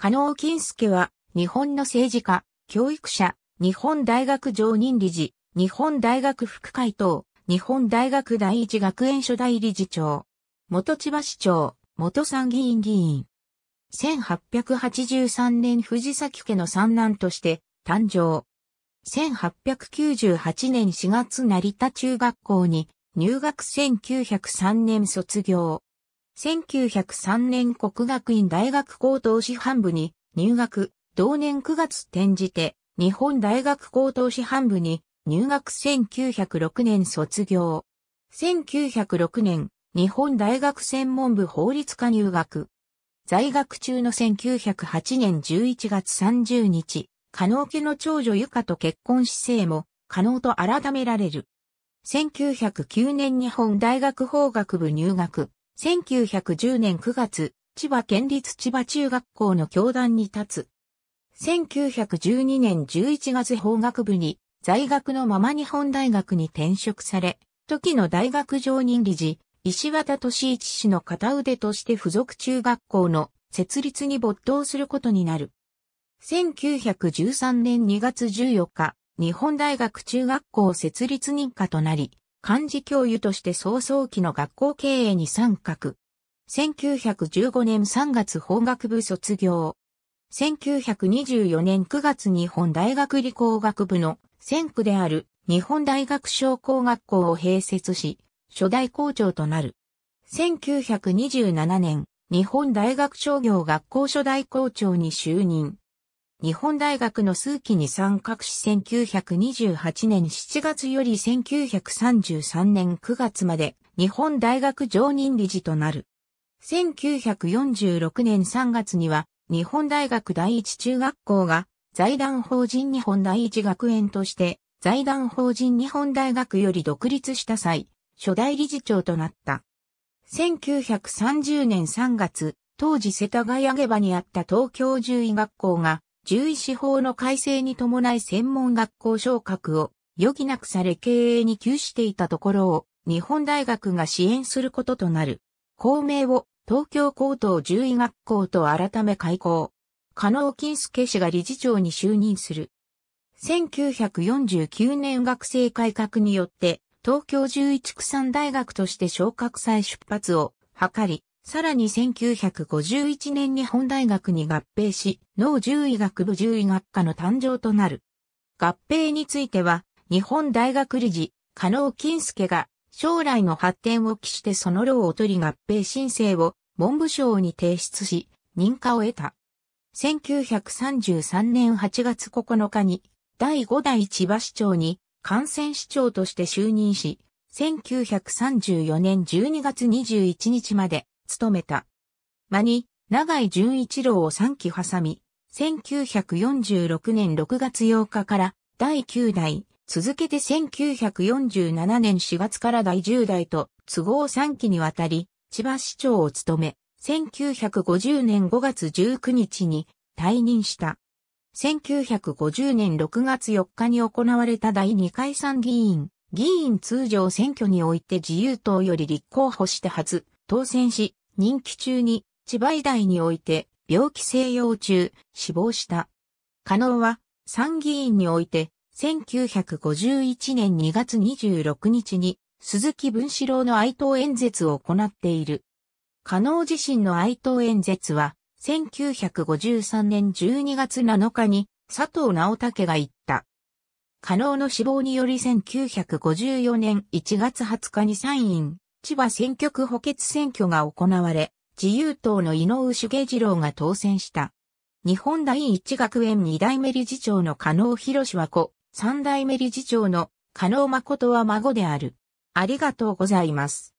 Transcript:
加納金介は、日本の政治家、教育者、日本大学常任理事、日本大学副会頭、日本大学第一学園初代理事長、元千葉市長、元参議院議員。1883年藤崎家の三男として誕生。1898年4月成田中学校に入学1903年卒業。1903年国学院大学高等師範部に入学、同年9月転じて日本大学高等師範部に入学1906年卒業。1906年、日本大学専門部法律科入学。在学中の1908年11月30日、加納家の長女ゆかと結婚姿勢も、可能と改められる。1909年日本大学法学部入学。1910年9月、千葉県立千葉中学校の教壇に立つ。1912年11月法学部に在学のまま日本大学に転職され、時の大学常任理事、石渡俊一氏の片腕として付属中学校の設立に没頭することになる。1913年2月14日、日本大学中学校設立認可となり、漢字教諭として早々期の学校経営に参画。1915年3月法学部卒業。1924年9月日本大学理工学部の先駆である日本大学商工学校を併設し、初代校長となる。1927年、日本大学商業学校初代校長に就任。日本大学の数期に参画し1928年7月より1933年9月まで日本大学常任理事となる。1946年3月には日本大学第一中学校が財団法人日本第一学園として財団法人日本大学より独立した際、初代理事長となった。1930年3月、当時世田谷下場にあった東京獣医学校が獣医師法の改正に伴い専門学校昇格を余儀なくされ経営に窮していたところを日本大学が支援することとなる。校名を東京高等獣医学校と改め開校。加納金介氏が理事長に就任する。1949年学生改革によって東京獣医畜産大学として昇格再出発を図り、さらに1951年日本大学に合併し、脳獣医学部獣医学科の誕生となる。合併については、日本大学理事、加納金介が、将来の発展を期してその労を取り合併申請を文部省に提出し、認可を得た。1933年8月9日に、第5代千葉市長に、感染市長として就任し、1934年12月21日まで、務めた。間に、長井淳一郎を3期挟み、1946年6月8日から第9代、続けて1947年4月から第10代と都合3期にわたり、千葉市長を務め、1950年5月19日に退任した。1950年6月4日に行われた第2回参議院、議員通常選挙において自由党より立候補したはず、当選し、任期中に千葉医大において病気静養中死亡した。加納は参議院において1951年2月26日に鈴木文志郎の哀悼演説を行っている。加納自身の哀悼演説は1953年12月7日に佐藤直武が言った。加納の死亡により1954年1月20日に参院千葉選挙区補欠選挙が行われ、自由党の井上茂次郎が当選した。日本第一学園二代目理事長の加納博は子、三代目理事長の加納誠は孫である。ありがとうございます。